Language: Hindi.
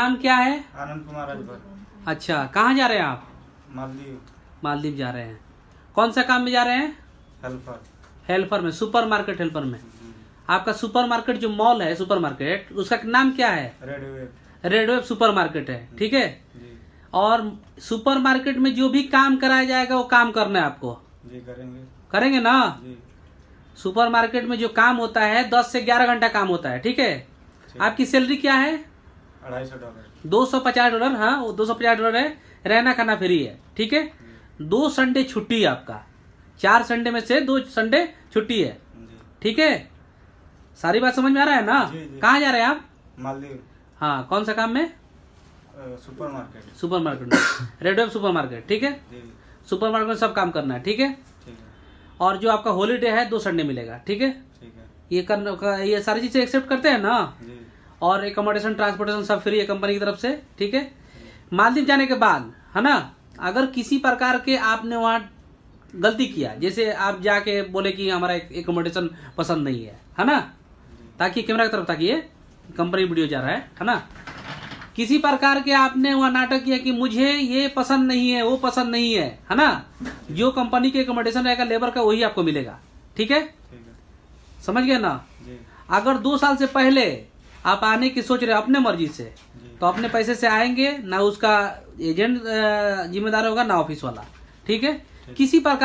नाम क्या है आनंद कुमार राजभर अच्छा कहाँ जा रहे हैं आप मालदीव मालदीव जा रहे हैं कौन सा काम में जा रहे हैं हेल्पर हेल्पर में सुपरमार्केट हेल्पर में हम्म। आपका सुपरमार्केट जो मॉल है सुपरमार्केट उसका नाम क्या है रेडवेब रेडवेब सुपरमार्केट है ठीक है और सुपरमार्केट में जो भी काम कराया जाएगा वो काम करना है आपको जी करेंगे करेंगे ना सुपरमार्केट में जो काम होता है दस से ग्यारह घंटा काम होता है ठीक है आपकी सैलरी क्या है डॉलर दो सौ पचास डॉलर हाँ वो दो सौ पचास डॉलर है रहना खाना फ्री है ठीक है हम्म। दो संडे छुट्टी है आपका चार संडे में से दो संडे छुट्टी है ठीक है सारी बात समझ में आ रहा है ना कहाँ जा रहे हैं आप मालदीव हाँ कौन सा काम में सुपर मार्केट सुपर मार्केट रेडवे सुपर मार्केट ठीक है सुपर मार्केट में सब काम करना है ठीक है और जो आपका हॉलीडे है दो संडे मिलेगा ठीक है ये कर ये सारी चीजें एक्सेप्ट करते हैं ना और एकोमोडेशन ट्रांसपोर्टेशन सब फ्री है कंपनी की तरफ से ठीक है मालदीव जाने के बाद है ना अगर किसी प्रकार के आपने वहाँ गलती किया जैसे आप जाके बोले कि हमारा एकोमोडेशन पसंद नहीं है है ना ताकि कैमरा की तरफ ताकि कंपनी वीडियो जा रहा है है ना किसी प्रकार के आपने वहां नाटक किया कि मुझे ये पसंद नहीं है वो पसंद नहीं है है ना जो कंपनी के एकोमोडेशन रहेगा लेबर का वही आपको मिलेगा ठीक है समझ गए ना अगर दो साल से पहले आप आने की सोच रहे हो अपने मर्जी से तो अपने पैसे से आएंगे ना उसका एजेंट जिम्मेदार होगा ना ऑफिस वाला ठीक है किसी प्रकार